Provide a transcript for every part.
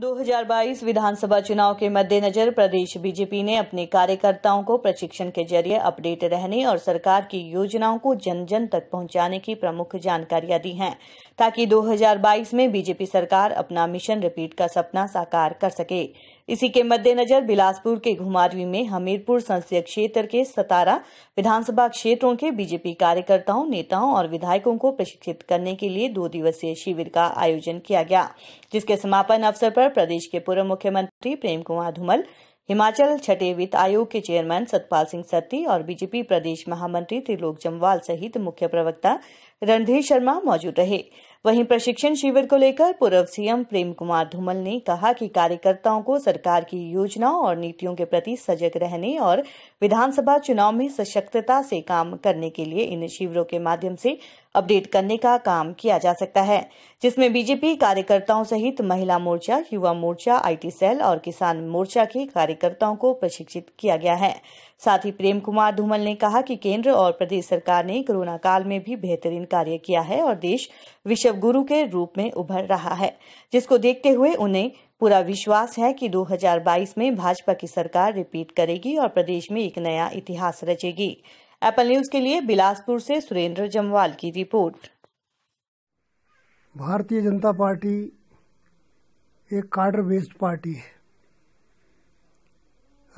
2022 विधानसभा चुनाव के मद्देनजर प्रदेश बीजेपी ने अपने कार्यकर्ताओं को प्रशिक्षण के जरिए अपडेट रहने और सरकार की योजनाओं को जन जन तक पहुंचाने की प्रमुख जानकारियां दी हैं ताकि 2022 में बीजेपी सरकार अपना मिशन रिपीट का सपना साकार कर सके इसी के मद्देनजर बिलासपुर के घुमारवी में हमीरपुर संसदीय क्षेत्र के सतारा विधानसभा क्षेत्रों के बीजेपी कार्यकर्ताओं नेताओं और विधायकों को प्रशिक्षित करने के लिए दो दिवसीय शिविर का आयोजन किया गया जिसके समापन अवसर पर प्रदेश के पूर्व मुख्यमंत्री प्रेम कुमार धूमल हिमाचल छठे वित्त आयोग के चेयरमैन सतपाल सिंह सत्ती और बीजेपी प्रदेश महामंत्री त्रिलोक जम्वाल सहित मुख्य प्रवक्ता रणधीर शर्मा मौजूद रहे वहीं प्रशिक्षण शिविर को लेकर पूर्व सीएम प्रेम कुमार धूमल ने कहा कि कार्यकर्ताओं को सरकार की योजनाओं और नीतियों के प्रति सजग रहने और विधानसभा चुनाव में सशक्तता से काम करने के लिए इन शिविरों के माध्यम से अपडेट करने का काम किया जा सकता है जिसमें बीजेपी कार्यकर्ताओं सहित महिला मोर्चा युवा मोर्चा आईटी सेल और किसान मोर्चा के कार्यकर्ताओं को प्रशिक्षित किया गया है साथ ही प्रेम कुमार धूमल ने कहा कि केंद्र और प्रदेश सरकार ने कोरोना काल में भी बेहतरीन कार्य किया है और देश विश्व गुरु के रूप में उभर रहा है जिसको देखते हुए उन्हें पूरा विश्वास है कि 2022 में भाजपा की सरकार रिपीट करेगी और प्रदेश में एक नया इतिहास रचेगी एप्पल न्यूज के लिए बिलासपुर से सुरेंद्र जमवाल की रिपोर्ट भारतीय जनता पार्टी एक कार्डर बेस्ड पार्टी है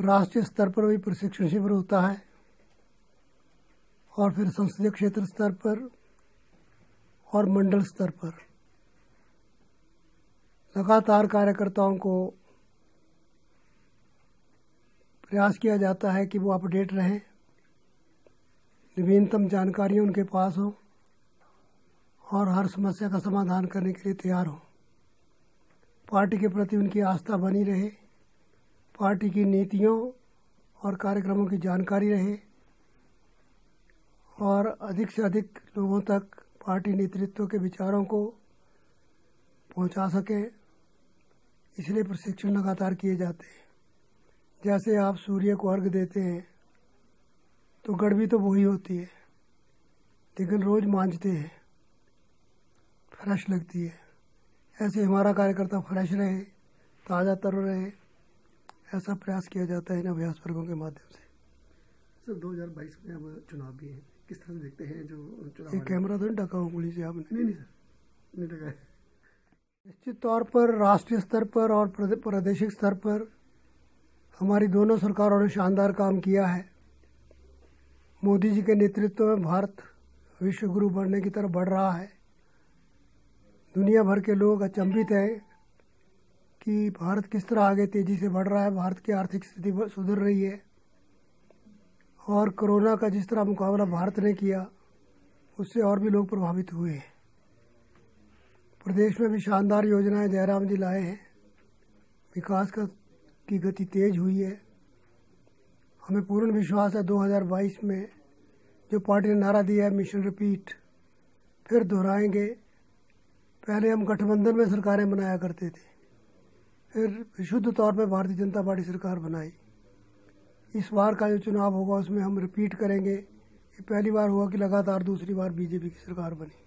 राष्ट्रीय स्तर पर भी प्रशिक्षण शिविर होता है और फिर संसदीय क्षेत्र स्तर पर और मंडल स्तर पर लगातार कार्यकर्ताओं को प्रयास किया जाता है कि वो अपडेट रहें नवीनतम जानकारी उनके पास हो और हर समस्या का समाधान करने के लिए तैयार हो पार्टी के प्रति उनकी आस्था बनी रहे पार्टी की नीतियों और कार्यक्रमों की जानकारी रहे और अधिक से अधिक लोगों तक पार्टी नेतृत्व के विचारों को पहुंचा सके इसलिए प्रशिक्षण लगातार किए जाते हैं जैसे आप सूर्य को अर्घ देते हैं तो गड़बी तो वही होती है लेकिन रोज़ मांझते हैं फ्रेश लगती है ऐसे हमारा कार्यकर्ता फ्रेश रहे ताज़ा तर रहे ऐसा प्रयास किया जाता है इन अभ्यास वर्गों के माध्यम से सर 2022 में अब चुनाव भी है किस तरह से देखते हैं जो चुनाव कैमरा तो नहीं ढका उंगली से आप नहीं नहीं सर नहीं ढका निश्चित तौर पर राष्ट्रीय स्तर पर और प्रादेशिक स्तर पर हमारी दोनों सरकारों ने शानदार काम किया है मोदी जी के नेतृत्व में भारत विश्व गुरु बनने की तरफ बढ़ रहा है दुनिया भर के लोग अचंभित हैं कि भारत किस तरह आगे तेज़ी से बढ़ रहा है भारत की आर्थिक स्थिति सुधर रही है और कोरोना का जिस तरह मुकाबला भारत ने किया उससे और भी लोग प्रभावित हुए हैं प्रदेश में भी शानदार योजनाएं जयराम जी लाए हैं विकास का की गति तेज हुई है हमें पूर्ण विश्वास है 2022 में जो पार्टी ने नारा दिया है मिशन रिपीट फिर दोहराएंगे पहले हम गठबंधन में सरकारें बनाया करते थे फिर शुद्ध तौर पर भारतीय जनता पार्टी सरकार बनाई इस बार का जो चुनाव होगा उसमें हम रिपीट करेंगे पहली बार हुआ कि लगातार दूसरी बार बीजेपी की सरकार बनी